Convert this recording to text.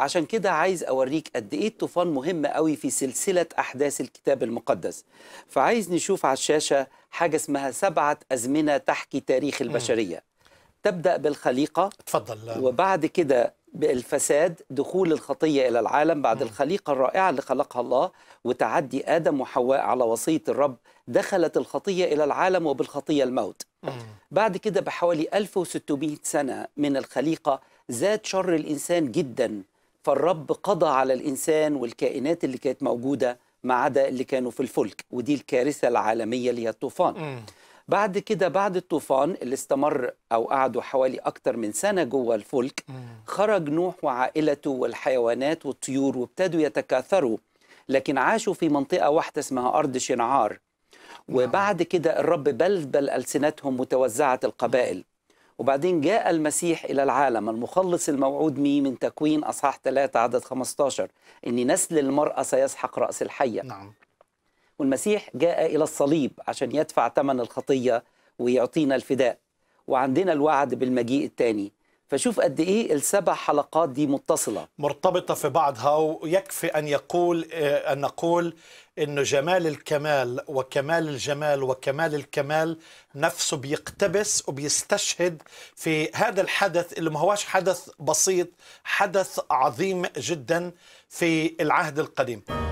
عشان كده عايز اوريك قد ايه الطوفان مهم قوي في سلسله احداث الكتاب المقدس فعايز نشوف على الشاشه حاجه اسمها سبعه ازمنه تحكي تاريخ البشريه تبدا بالخليقه اتفضل وبعد كده بالفساد دخول الخطيه الى العالم بعد الخليقه الرائعه اللي خلقها الله وتعدي ادم وحواء على وصيه الرب دخلت الخطيه الى العالم وبالخطيه الموت بعد كده بحوالي 1600 سنه من الخليقه زاد شر الانسان جدا فالرب قضى على الإنسان والكائنات اللي كانت موجودة ما عدا اللي كانوا في الفلك ودي الكارثة العالمية اللي هي الطوفان بعد كده بعد الطوفان اللي استمر أو قعدوا حوالي أكتر من سنة جوه الفلك خرج نوح وعائلته والحيوانات والطيور وابتدوا يتكاثروا لكن عاشوا في منطقة واحدة اسمها أرض شنعار نعم. وبعد كده الرب بلبل ألسنتهم وتوزعت القبائل وبعدين جاء المسيح إلى العالم المخلص الموعود مي من تكوين أصحاح 3 عدد 15 إن نسل المرأة سيسحق رأس الحية نعم. والمسيح جاء إلى الصليب عشان يدفع ثمن الخطية ويعطينا الفداء وعندنا الوعد بالمجيء الثاني فشوف قد ايه السبع حلقات دي متصله مرتبطه في بعضها ويكفي ان يقول آه، ان نقول انه جمال الكمال وكمال الجمال وكمال الكمال نفسه بيقتبس وبيستشهد في هذا الحدث اللي ما هوش حدث بسيط حدث عظيم جدا في العهد القديم